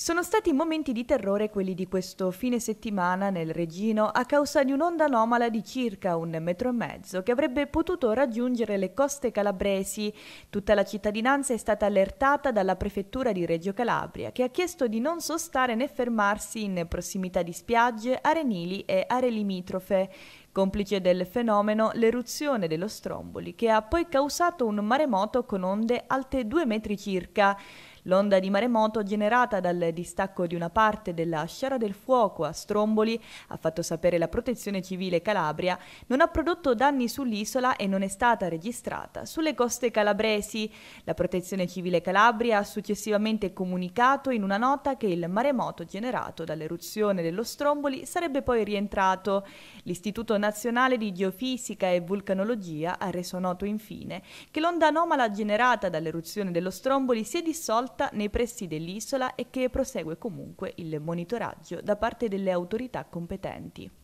Sono stati momenti di terrore quelli di questo fine settimana nel Regino a causa di un'onda anomala di circa un metro e mezzo che avrebbe potuto raggiungere le coste calabresi. Tutta la cittadinanza è stata allertata dalla prefettura di Reggio Calabria che ha chiesto di non sostare né fermarsi in prossimità di spiagge, arenili e aree limitrofe. Complice del fenomeno l'eruzione dello Stromboli, che ha poi causato un maremoto con onde alte due metri circa. L'onda di maremoto generata dal distacco di una parte della sciara del fuoco a Stromboli, ha fatto sapere la protezione civile Calabria, non ha prodotto danni sull'isola e non è stata registrata sulle coste calabresi. La protezione civile Calabria ha successivamente comunicato in una nota che il maremoto generato dall'eruzione dello Stromboli sarebbe poi rientrato. L'Istituto Nazionale di Geofisica e Vulcanologia ha reso noto infine che l'onda anomala generata dall'eruzione dello Stromboli si è dissolta sorta nei pressi dell'isola e che prosegue comunque il monitoraggio da parte delle autorità competenti.